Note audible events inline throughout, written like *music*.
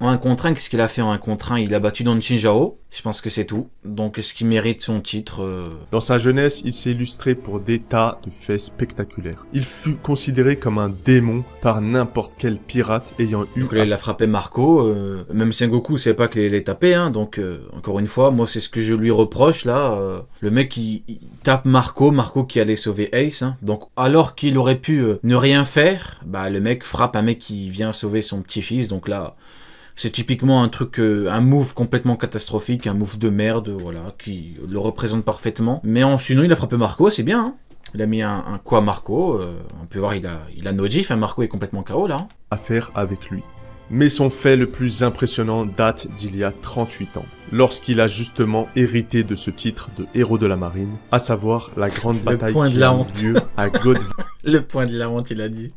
En 1 contre qu'est-ce qu'il a fait en un contre Il a battu Don Shinjao. je pense que c'est tout. Donc ce qui mérite son titre... Euh, Dans sa jeunesse, il s'est illustré pour des tas de faits spectaculaires. Il fut considéré comme un démon par n'importe quel pirate ayant eu... Donc là, il a frappé Marco, euh, même Sengoku savait pas qu'il allait tapé, hein, donc euh, encore une fois, moi c'est ce que je lui reproche là. le mec il, tape Marco, Marco qui allait sauver Ace, hein. donc alors qu'il aurait pu ne rien faire, bah le mec frappe un mec qui vient sauver son petit-fils, donc là... C'est typiquement un truc, euh, un move complètement catastrophique, un move de merde, voilà, qui le représente parfaitement. Mais en sinon, il a frappé Marco, c'est bien. Hein. il a mis un, quoi Marco. Euh, on peut voir, il a, il a hein. Marco est complètement KO là. Hein. Affaire avec lui mais son fait le plus impressionnant date d'il y a 38 ans, lorsqu'il a justement hérité de ce titre de héros de la marine, à savoir la grande bataille qui de la a honte. à *laughs* God... le point de la honte, il a dit.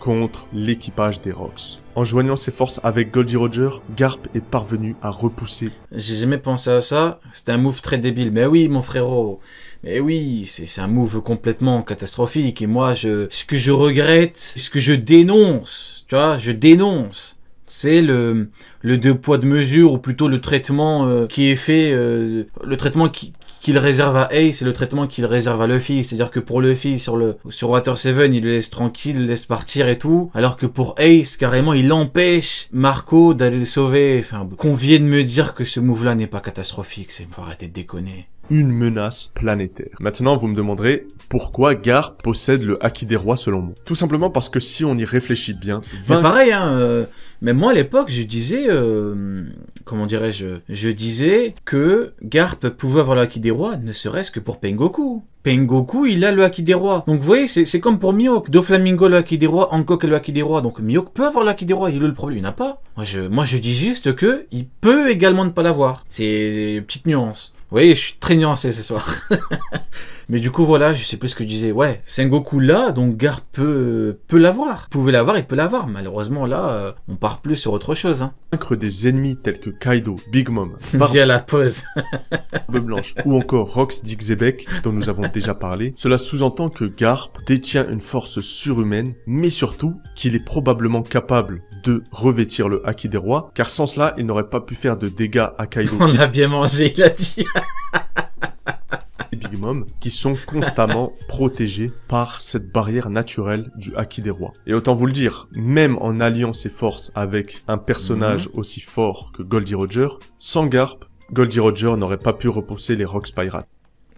contre l'équipage des Rocks. En joignant ses forces avec Goldie Roger, Garp est parvenu à repousser. J'ai jamais pensé à ça. c'est un move très débile. Mais oui, mon frérot. Mais oui, c'est un move complètement catastrophique. Et moi, je, ce que je regrette, ce que je dénonce, tu vois, je dénonce, c'est le, le deux poids de mesure ou plutôt le traitement euh, qui est fait, euh, le traitement qu'il réserve à Ace c'est le traitement qu'il réserve à Luffy. C'est-à-dire que pour Luffy, sur, le, sur Water 7, il le laisse tranquille, il le laisse partir et tout. Alors que pour Ace, carrément, il empêche Marco d'aller le sauver. Enfin, qu'on de me dire que ce move-là n'est pas catastrophique, c'est faut arrêter de déconner. Une menace planétaire. Maintenant, vous me demanderez, pourquoi Garp possède le acquis des rois selon moi. Tout simplement parce que si on y réfléchit bien... C'est pareil, hein, euh, moi à l'époque, je disais... Euh, comment dirais-je Je disais que Garp pouvait avoir le acquis des rois, ne serait-ce que pour Pengoku. Pengoku, il a le haki des rois. Donc vous voyez, c'est comme pour Miyok. Doflamingo, le haki des rois. Hancock, le haki des rois. Donc Miyok peut avoir le haki des rois. Il a le problème, il n'a pas. Moi je, moi, je dis juste que il peut également ne pas l'avoir. C'est une petite nuance. Vous voyez, je suis très nuancé ce soir. *laughs* Mais du coup, voilà, je sais plus ce que je disais. Ouais, Sengoku là, donc Gar peut, peut l'avoir. Pouvait l'avoir, il peut l'avoir. Malheureusement, là, euh, on part plus sur autre chose. Hein. des ennemis tels que Kaido, Big Mom, *laughs* Bar via la pause, Blanche ou encore Rox Dixebek, dont nous avons déjà parlé, cela sous-entend que Garp détient une force surhumaine, mais surtout qu'il est probablement capable de revêtir le haki des rois, car sans cela, il n'aurait pas pu faire de dégâts à Kaido. *laughs* On a bien mangé, il a dit qui sont constamment *laughs* protégés par cette barrière naturelle du acquis des rois. Et autant vous le dire, même en alliant ses forces avec un personnage mhm. aussi fort que Goldie Roger, sans Garp, Goldie Roger n'aurait pas pu repousser les Rocks Pirates.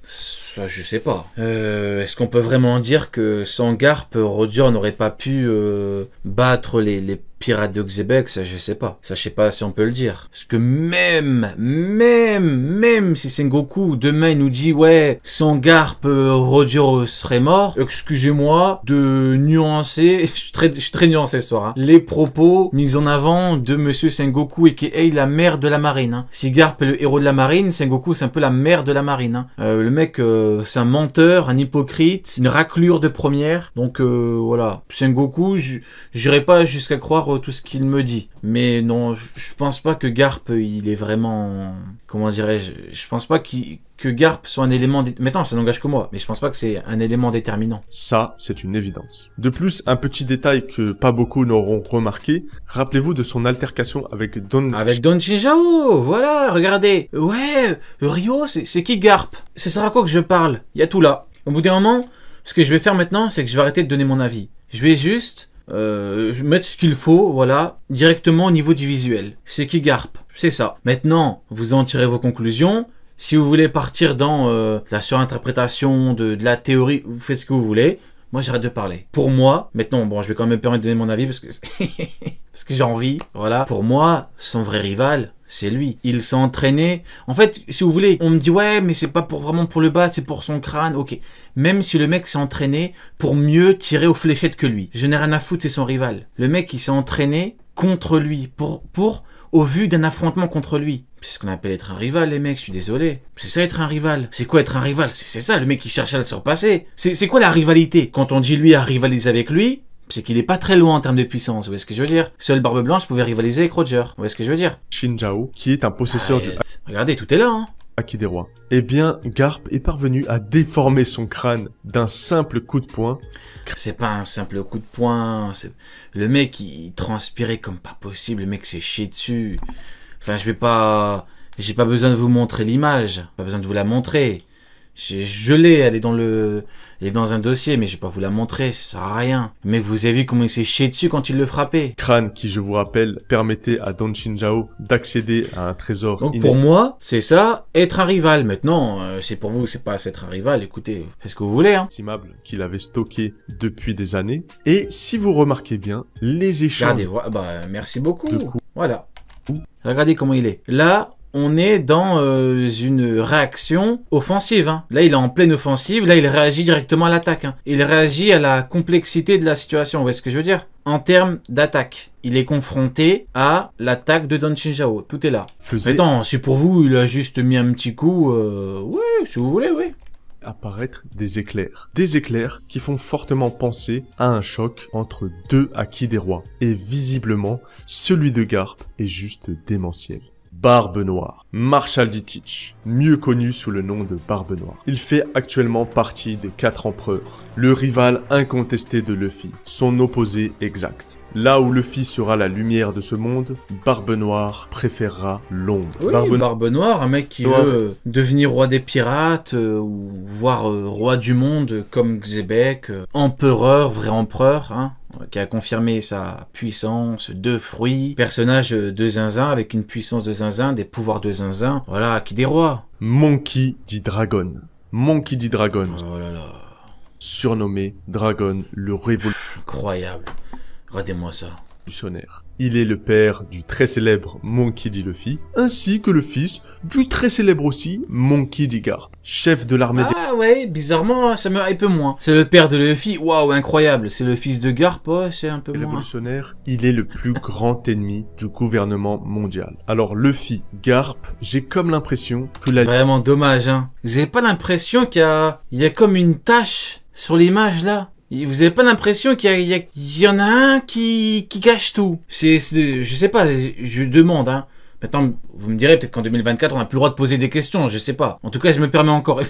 Ça, je sais pas. Euh, est-ce qu'on peut vraiment dire que sans Garp, Roger n'aurait pas pu euh, battre les, les Pirates de ça je sais pas. Ça je sais pas si on peut le dire. Parce que même, même, même si Sengoku demain nous dit ouais, sans Garp, euh, Rodio serait mort, excusez-moi de nuancer, *laughs* je suis très, je nuancé ce soir, hein. les propos mis en avant de Monsieur Sengoku et qui est la mère de la marine. Hein. Si Garp est le héros de la marine, Sengoku c'est un peu la mère de la marine. Hein. Euh, le mec euh, c'est un menteur, un hypocrite, une raclure de première. Donc euh, voilà, Sengoku, j'irai pas jusqu'à croire tout ce qu'il me dit. Mais non, je pense pas que Garp, il est vraiment. Comment dirais-je Je pense pas que Garp soit un élément... Maintenant, ça n'engage que moi, mais je pense pas que c'est un élément déterminant. Ça, c'est une évidence. De plus, un petit détail que pas beaucoup n'auront remarqué, rappelez-vous de son altercation avec Don... Avec Don Shinjao Voilà, regardez Ouais, Ryo, c'est qui Garp C'est à quoi que je parle Il y a tout là. Au bout d'un moment, ce que je vais faire maintenant, c'est que je vais arrêter de donner mon avis. Je vais juste euh, mettre ce qu'il faut, voilà, directement au niveau du visuel. C'est qui garpe, c'est ça. Maintenant, vous en tirez vos conclusions. Si vous voulez partir dans euh, la surinterprétation, de, de la théorie, vous faites ce que vous voulez. Moi, j'arrête de parler. Pour moi, maintenant, bon, je vais quand même permettre de donner mon avis parce que, *laughs* parce que j'ai envie. Voilà. Pour moi, son vrai rival, c'est lui. Il s'est entraîné. En fait, si vous voulez, on me dit ouais, mais c'est pas pour vraiment pour le bas, c'est pour son crâne. Ok. Même si le mec s'est entraîné pour mieux tirer aux fléchettes que lui. Je n'ai rien à foutre, c'est son rival. Le mec, il s'est entraîné contre lui pour pour au vu d'un affrontement contre lui. C'est ce qu'on appelle être un rival, les mecs, je suis désolé. C'est ça être un rival. C'est quoi être un rival C'est ça, le mec qui cherche à le surpasser. C'est quoi la rivalité Quand on dit lui à rivaliser avec lui, c'est qu'il est pas très loin en termes de puissance, vous voyez ce que je veux dire Seul Barbe Blanche pouvait rivaliser avec Roger, vous voyez ce que je veux dire Shinjao, qui est un possesseur du... Regardez, tout est là, hein qui des rois. Eh bien, Garp est parvenu à déformer son crâne d'un simple coup de poing. C'est pas un simple coup de poing, le mec il transpirait comme pas possible, le mec s'est chié dessus. Enfin, je vais pas... J'ai pas besoin de vous montrer l'image, pas besoin de vous la montrer. Je l'ai, elle est dans le, elle est dans un dossier, mais je vais pas vous la montrer, ça sert à rien. Mais vous avez vu comment il s'est chié dessus quand il le frappait. Crâne qui je vous rappelle, permettait à Don Shinjao d'accéder à un trésor. Donc pour moi, c'est ça, être un rival. Maintenant, euh, c'est pour vous, c'est pas être un rival. Écoutez, faites ce que vous voulez. Hein. qu'il avait stocké depuis des années. Et si vous remarquez bien, les échanges. Regardez, bah, merci beaucoup. voilà. Regardez comment il est. Là, on est dans euh, une réaction offensive. Hein. Là, il est en pleine offensive. Là, il réagit directement à l'attaque. Hein. Il réagit à la complexité de la situation. Vous voyez ce que je veux dire En termes d'attaque, il est confronté à l'attaque de Don Shinjao. Tout est là. Mais attends, si pour vous, il a juste mis un petit coup, euh, oui, si vous voulez, oui apparaître des éclairs. Des éclairs qui font fortement penser à un choc entre deux acquis des rois. Et visiblement, celui de Garp est juste démentiel. Barbe Noire, Marshal Ditich, mieux connu sous le nom de Barbe Noire. Il fait actuellement partie des quatre empereurs, le rival incontesté de Luffy, son opposé exact. Là où Luffy sera la lumière de ce monde, Barbe Noire préférera l'ombre. Barbe... Noire, un mec qui veut devenir roi des pirates, euh, ou voire euh, roi du monde comme Xébec, euh, empereur, vrai empereur, hein, qui a confirmé sa puissance de fruits, personnage de zinzin avec une puissance de zinzin, des pouvoirs de zinzin, voilà, qui des rois. Monkey dit Dragon. Monkey dit Dragon. Oh là là. Surnommé Dragon le Révolutionnaire. Incroyable. Regardez-moi ça. Il est le père du très célèbre Monkey D. Luffy, ainsi que le fils du très célèbre aussi Monkey D. Garp, chef de l'armée ah, Ah ouais, bizarrement, hein, ça me peu moins. C'est le père de Luffy, waouh, incroyable. C'est le fils de Garp, c'est un peu moins. Révolutionnaire, il est le plus grand ennemi du gouvernement mondial. Alors Luffy, Garp, j'ai comme l'impression que la... Vraiment dommage, hein. Vous pas l'impression qu'il y a... Il y a comme une tache sur l'image là vous avez pas l'impression qu'il y, en a un qui, qui gâche tout C'est, Je sais pas, je demande, hein. Maintenant, vous me direz peut-être qu'en 2024, on n'a plus le droit de poser des questions, je sais pas. En tout cas, je me permets encore.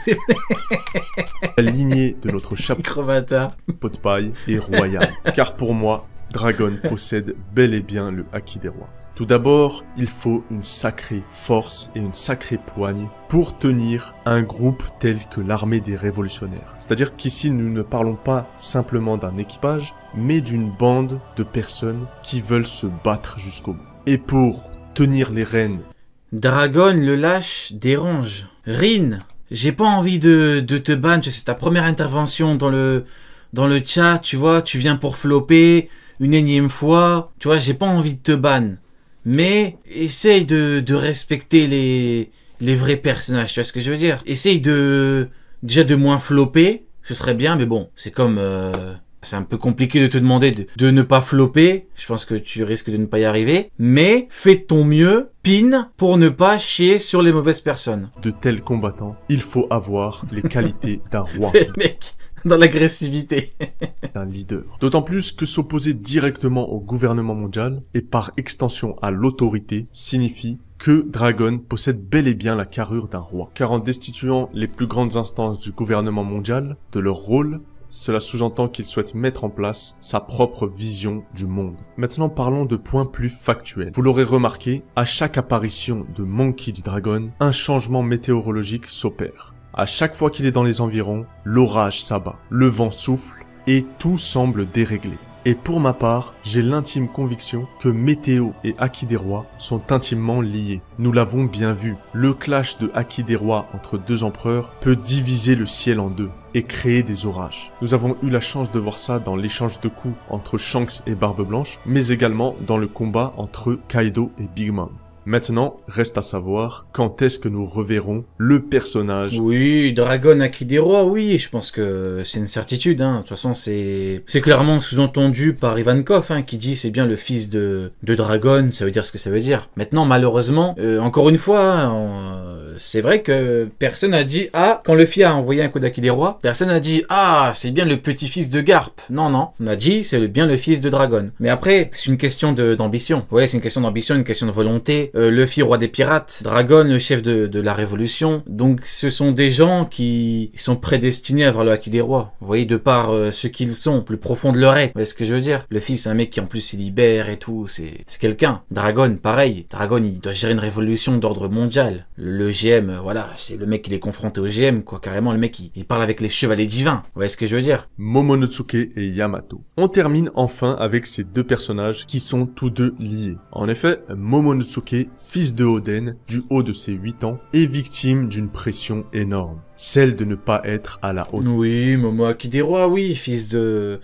*laughs* La lignée de notre chapeau Crevatard. pot de paille et royale. Car pour moi, Dragon possède bel et bien le acquis des rois. Tout d'abord, il faut une sacrée force et une sacrée poigne pour tenir un groupe tel que l'armée des révolutionnaires. C'est-à-dire qu'ici, nous ne parlons pas simplement d'un équipage, mais d'une bande de personnes qui veulent se battre jusqu'au bout. Et pour tenir les rênes... Dragon le lâche dérange. Rin, j'ai pas envie de, te ban, c'est ta première intervention dans le, dans le chat, tu vois, tu viens pour flopper une énième fois, tu vois, j'ai pas envie de te ban mais essaye de, de respecter les, les vrais personnages, tu vois ce que je veux dire Essaye de déjà de moins flopper, ce serait bien, mais bon, c'est comme euh, c'est un peu compliqué de te demander de, ne pas flopper. Je pense que tu risques de ne pas y arriver, mais fais ton mieux, pin, pour ne pas chier sur les mauvaises personnes. De tels combattants, il faut avoir les qualités d'un *laughs* roi. c'est mec. *laughs* dans l'agressivité. un leader. D'autant plus que s'opposer directement au gouvernement mondial et par extension à l'autorité signifie que Dragon possède bel et bien la carrure d'un roi. Car en destituant les plus grandes instances du gouvernement mondial de leur rôle, cela sous-entend qu'il souhaite mettre en place sa propre vision du monde. Maintenant parlons de points plus factuels. Vous l'aurez remarqué, à chaque apparition de Monkey D. Dragon, un changement météorologique s'opère. À chaque fois qu'il est dans les environs, l'orage s'abat, le vent souffle et tout semble déréglé. Et pour ma part, j'ai l'intime conviction que Météo et Aki des Rois sont intimement liés. Nous l'avons bien vu, le clash de Aki des Rois entre deux empereurs peut diviser le ciel en deux et créer des orages. Nous avons eu la chance de voir ça dans l'échange de coups entre Shanks et Barbe Blanche, mais également dans le combat entre Kaido et Big Mom. Maintenant, reste à savoir quand est-ce que nous reverrons le personnage. Oui, Dragon qui des rois, oui, je pense que c'est une certitude. Hein. De toute façon, c'est c'est clairement sous-entendu par Ivankov hein, qui dit c'est bien le fils de de Dragon, ça veut dire ce que ça veut dire. Maintenant, malheureusement, euh, encore une fois, hein, c'est vrai que personne n'a dit Ah, quand le a envoyé un d'Aki des rois, personne n'a dit Ah, c'est bien le petit-fils de Garp. Non, non. On a dit C'est bien le fils de Dragon. Mais après, c'est une question d'ambition. Ouais, c'est une question d'ambition, une question de volonté. Euh, le Luffy, roi des pirates. Dragon, le chef de, la révolution. Donc, ce sont des gens qui sont prédestinés à avoir le Haki des rois. Vous voyez, de par euh, ce qu'ils sont, plus profond de leur être. Vous voyez ce que je veux dire Luffy, c'est un mec qui en plus il libère et tout. C'est quelqu'un. Dragon, pareil. Dragon, il doit gérer une révolution d'ordre mondial. Le, euh, voilà, c'est le mec qui est confronté au GM, quoi. Carrément, le mec, il, parle avec les chevaliers divins. Vous voyez ce que je veux dire Momonosuke et Yamato. On termine enfin avec ces deux personnages qui sont tous deux liés. En effet, Momonosuke, fils de Oden, du haut de ses 8 ans, est victime d'une pression énorme. Celle de ne pas être à la hauteur. Oui, Momo oui, fils de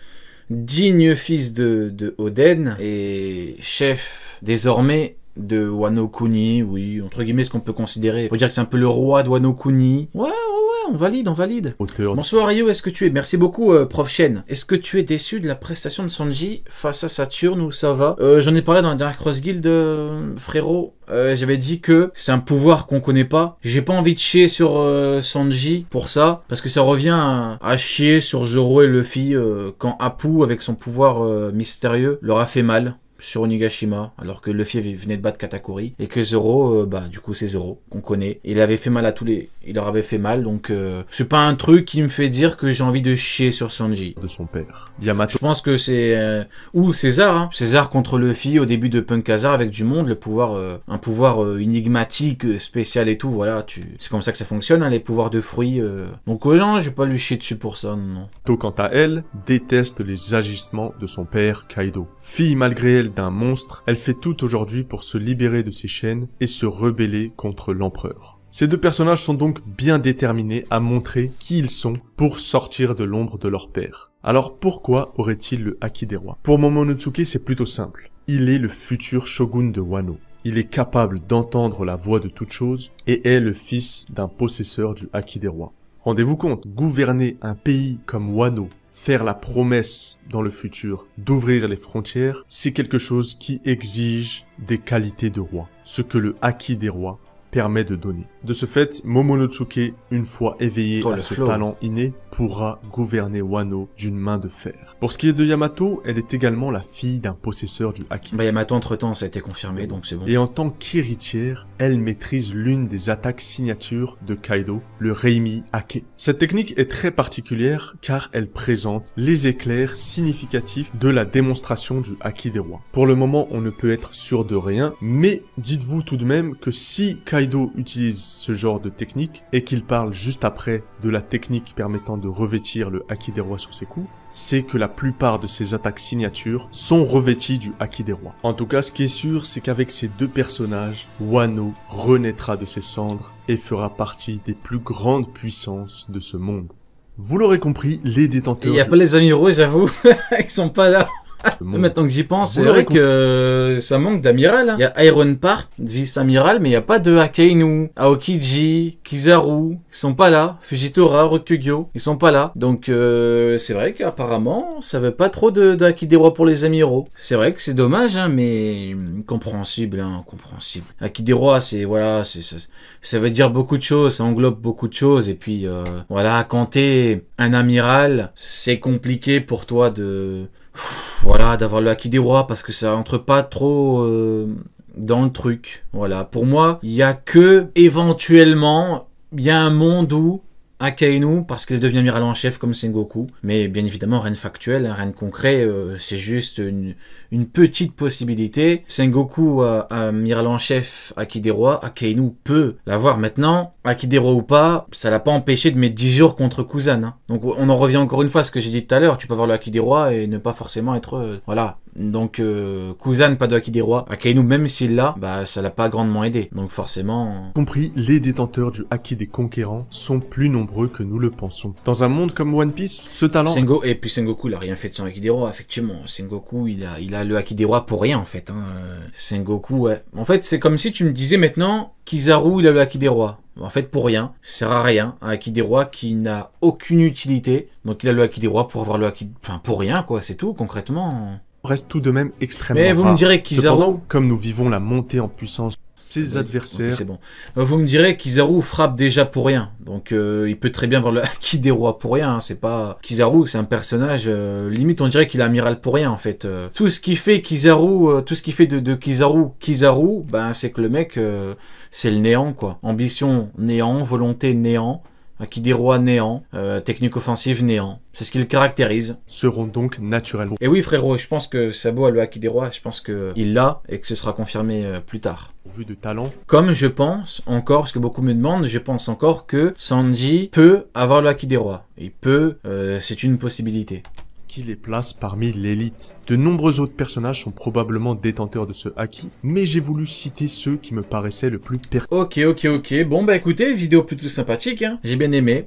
digne fils de, de Oden et chef désormais de Wano Kuni, oui, entre guillemets, ce qu'on peut considérer. On peut dire que c'est un peu le roi de Wano Kuni. Ouais, ouais, ouais, on valide, on valide. Bonsoir Ryo, est-ce que tu es Merci beaucoup, euh, Prof Chen. Est-ce que tu es déçu de la prestation de Sanji face à Saturne ou ça va euh, J'en ai parlé dans la dernière Cross Guild, euh, frérot. Euh, j'avais dit que c'est un pouvoir qu'on connaît pas. J'ai pas envie de chier sur Sanji pour ça, parce que ça revient à, chier sur Zoro et Luffy quand Apu, avec son pouvoir mystérieux, leur a fait mal sur Onigashima, alors que Luffy venait de battre Katakuri, et que Zoro, euh, bah du coup c'est Zoro qu'on connaît. Il avait fait mal à tous les, il leur avait fait mal, donc euh, c'est pas un truc qui me fait dire que j'ai envie de chier sur Sanji. De son père, Yamato. Je pense que c'est euh, ou César, hein. César contre Luffy au début de Punk Hazard avec du monde, le pouvoir, un pouvoir énigmatique, spécial et tout, voilà, tu, c'est comme ça que ça fonctionne, hein, les pouvoirs de fruits. Donc non, je vais pas lui chier dessus pour ça, non. quant à elle déteste les agissements de son père Kaido, fille malgré elle d'un monstre, elle fait tout aujourd'hui pour se libérer de ses chaînes et se rebeller contre l'empereur. Ces deux personnages sont donc bien déterminés à montrer qui ils sont pour sortir de l'ombre de leur père. Alors pourquoi aurait-il le Haki des rois Pour Momonosuke, c'est plutôt simple. Il est le futur shogun de Wano. Il est capable d'entendre la voix de toute chose et est le fils d'un possesseur du Haki des rois. Rendez-vous compte, gouverner un pays comme Wano, faire la promesse dans le futur d'ouvrir les frontières, c'est quelque chose qui exige des qualités de roi, ce que le acquis des rois permet de donner. De ce fait, Momonosuke, une fois éveillé oh, à ce talent inné, pourra gouverner Wano d'une main de fer. Pour ce qui est de Yamato, elle est également la fille d'un possesseur du Haki. Bah Yamato entre-temps, ça a été confirmé, donc c'est bon. Et en tant qu'héritière, elle maîtrise l'une des attaques signatures de Kaido, le Reimi Ake. Cette technique est très particulière car elle présente les éclairs significatifs de la démonstration du Haki des rois. Pour le moment, on ne peut être sûr de rien, mais dites-vous tout de même que si Kaido utilise ce genre de technique et qu'il parle juste après de la technique permettant de revêtir le Haki des rois sur ses coups, c'est que la plupart de ses attaques signatures sont revêties du Haki des rois. En tout cas, ce qui est sûr, c'est qu'avec ces deux personnages, Wano renaîtra de ses cendres et fera partie des plus grandes puissances de ce monde. Vous l'aurez compris, les détenteurs... Il n'y a pas les amis j'avoue, *laughs* ils sont pas là. Maintenant que j'y pense, c'est vrai que euh, ça manque d'amiral. Hein. Il y a Iron Park, vice-amiral, mais il n'y a pas de Akainu, Aokiji, Kizaru. Ils sont pas là. Fujitora, Rokugyo, ils sont pas là. Donc euh, c'est vrai qu'apparemment, ça veut pas trop de, de pour les amiraux. C'est vrai que c'est dommage, hein, mais hum, compréhensible, hein, compréhensible. rois, c'est voilà, c'est ça veut dire beaucoup de choses, ça englobe beaucoup de choses. Et puis euh, voilà, quand t'es un amiral, c'est compliqué pour toi de voilà, d'avoir le acquis des rois parce que ça entre pas trop euh, dans le truc. Voilà, pour moi, il y a que éventuellement, il y a un monde où Akainu parce qu'il devient amiral en chef comme Sengoku. Mais bien évidemment, rien de factuel, hein, rien de concret, euh, c'est juste une, petite possibilité. Sengoku, a à amiral en chef, Akideroa, Akainu peut l'avoir maintenant. Akide-roi ou pas, ça l'a pas empêché de mettre 10 jours contre Kuzan. Hein. Donc on en revient encore une fois à ce que j'ai dit tout à l'heure, tu peux avoir le Akideroa et ne pas forcément être... Euh, voilà, donc euh, Kuzan, pas de des rois. Akainu, même s'il l'a, bah ça l'a pas grandement aidé. Donc forcément... Euh, compris, les détenteurs du Haki des conquérants sont plus nombreux que nous le pensons. Dans un monde comme One Piece, ce talent... Sengo, et puis Sengoku, il a rien fait de son Haki des rois, effectivement. Sengoku, il a, il a le Haki des rois pour rien, en fait. Hein. Sengoku, ouais. En fait, c'est comme si tu me disais maintenant, Kizaru, il a le Haki des rois. En fait, pour rien, ça sert à rien. Un Haki des rois qui n'a aucune utilité. Donc, il a le Haki des rois pour avoir le Haki... enfin, pour rien, quoi. C'est tout, concrètement reste tout de même extrêmement Mais vous me direz Kizaru. comme nous vivons la montée en puissance ses adversaires... c'est bon. Euh, vous me direz Kizaru frappe déjà pour rien. Donc euh, il peut très bien voir le acquis *laughs* des rois pour rien. Hein. C'est pas... Kizaru, c'est un personnage... Euh, limite, on dirait qu'il est amiral pour rien, en fait. tout ce qui fait tout ce qui fait de, de Kizaru Kizaru, ben, c'est que le mec, c'est le néant, quoi. Ambition, néant. Volonté, néant. Hein, qui des rois néant, euh, technique offensive néant. C'est ce qui caractérise. Seront donc naturellement. Et oui, frérot, je pense que Sabo a le acquis des rois. Je pense qu'il l'a et que ce sera confirmé euh, plus tard. Au Vu de talent. Comme je pense encore, parce que beaucoup me demandent, je pense encore que Sanji peut avoir le Aki des rois. Il peut, euh, c'est une possibilité les places parmi l'élite. De nombreux autres personnages sont probablement détenteurs de ce acquis, mais j'ai voulu citer ceux qui me paraissaient le plus pertinents. Ok, ok, ok. Bon bah écoutez, vidéo plutôt sympathique, hein. J'ai bien aimé.